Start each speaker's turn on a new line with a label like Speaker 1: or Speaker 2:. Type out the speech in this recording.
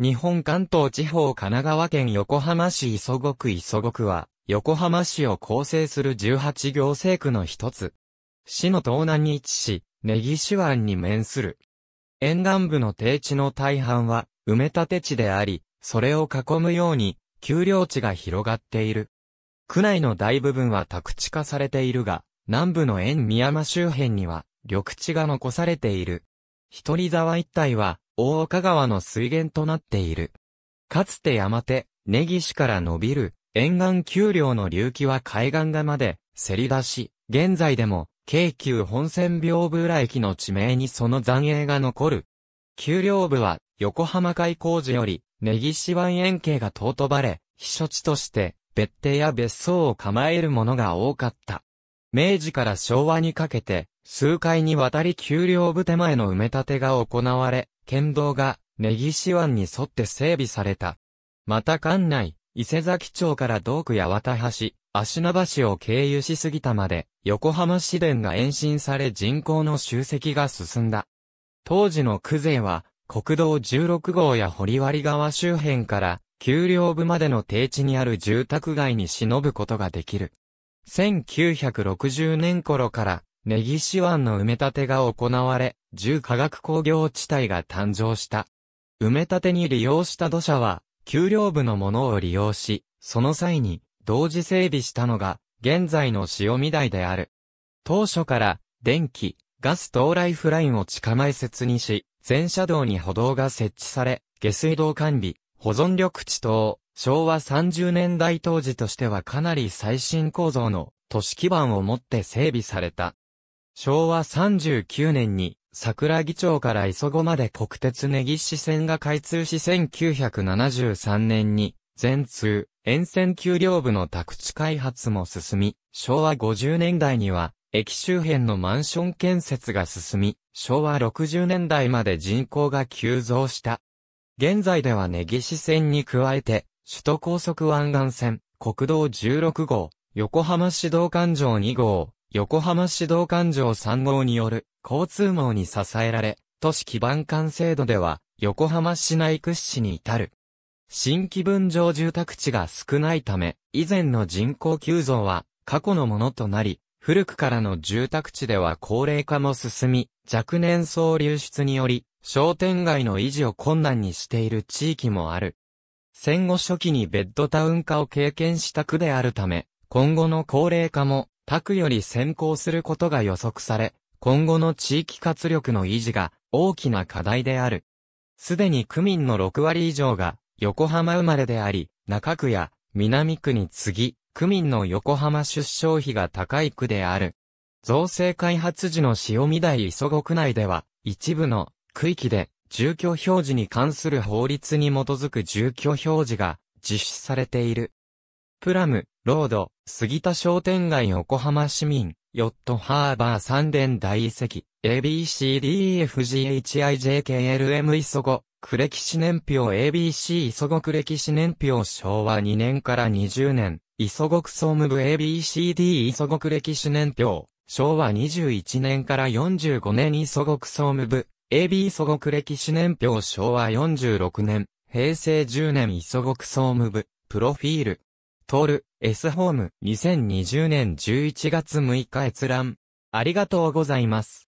Speaker 1: 日本関東地方神奈川県横浜市磯子区磯子区は、横浜市を構成する18行政区の一つ。市の東南に位置し、根岸湾に面する。沿岸部の低地の大半は、埋め立て地であり、それを囲むように、丘陵地が広がっている。区内の大部分は宅地化されているが、南部の沿宮山周辺には、緑地が残されている。一人沢一帯は、大岡川の水源となっている。かつて山手、根岸から伸びる、沿岸丘陵の隆起は海岸側まで、せり出し、現在でも、京急本線屏風浦駅の地名にその残影が残る。丘陵部は、横浜海工事より、根岸湾円形が尊ばれ、避暑地として、別邸や別荘を構えるものが多かった。明治から昭和にかけて、数回にわたり丘陵部手前の埋め立てが行われ、県道が根岸湾に沿って整備された。また館内、伊勢崎町から道区や渡橋、足名橋を経由しすぎたまで、横浜市電が延伸され人口の集積が進んだ。当時の区税は、国道16号や堀割川周辺から、丘陵部までの低地にある住宅街に忍ぶことができる。1960年頃から、根岸湾の埋め立てが行われ、重化学工業地帯が誕生した。埋め立てに利用した土砂は、給料部のものを利用し、その際に、同時整備したのが、現在の潮見台である。当初から、電気、ガス等ライフラインを地下埋設にし、全車道に歩道が設置され、下水道管理、保存緑地等、昭和30年代当時としてはかなり最新構造の都市基盤を持って整備された。昭和39年に桜木町から磯子まで国鉄根岸線が開通し1973年に全通、沿線丘陵部の宅地開発も進み、昭和50年代には駅周辺のマンション建設が進み、昭和60年代まで人口が急増した。現在では根岸線に加えて、首都高速湾岸線、国道16号、横浜市道環状2号、横浜市道環状3号による交通網に支えられ、都市基盤管制度では横浜市内屈指に至る。新規分譲住宅地が少ないため、以前の人口急増は過去のものとなり、古くからの住宅地では高齢化も進み、若年層流出により、商店街の維持を困難にしている地域もある。戦後初期にベッドタウン化を経験した区であるため、今後の高齢化も拓より先行することが予測され、今後の地域活力の維持が大きな課題である。すでに区民の6割以上が横浜生まれであり、中区や南区に次ぎ、区民の横浜出生費が高い区である。造成開発時の塩見台磯国内では、一部の区域で住居表示に関する法律に基づく住居表示が実施されている。プラム、ロード、杉田商店街横浜市民、ヨットハーバー三連大遺跡、ABCDEFGHIJKLM 磯子、区歴史年表 ABC 磯子区歴史年表昭和2年から20年、磯子区総務部 ABCD 磯子区歴史年表、昭和21年から45年磯子区総務部、AB 磯子区歴史年表昭和46年、平成10年磯子区総務部、プロフィール、トール、S ホーム2020年11月6日閲覧。ありがとうございます。